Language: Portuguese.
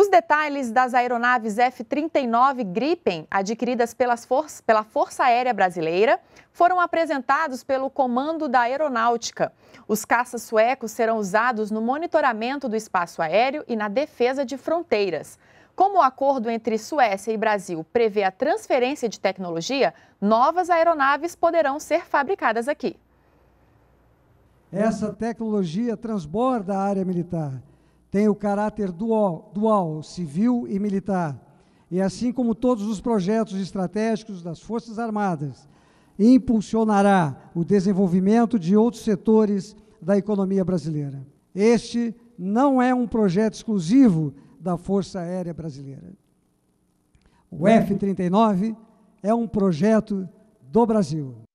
Os detalhes das aeronaves F-39 Gripen, adquiridas for pela Força Aérea Brasileira, foram apresentados pelo Comando da Aeronáutica. Os caças suecos serão usados no monitoramento do espaço aéreo e na defesa de fronteiras. Como o acordo entre Suécia e Brasil prevê a transferência de tecnologia, novas aeronaves poderão ser fabricadas aqui. Essa tecnologia transborda a área militar tem o caráter dual, dual, civil e militar, e assim como todos os projetos estratégicos das Forças Armadas, impulsionará o desenvolvimento de outros setores da economia brasileira. Este não é um projeto exclusivo da Força Aérea Brasileira. O F-39 é um projeto do Brasil.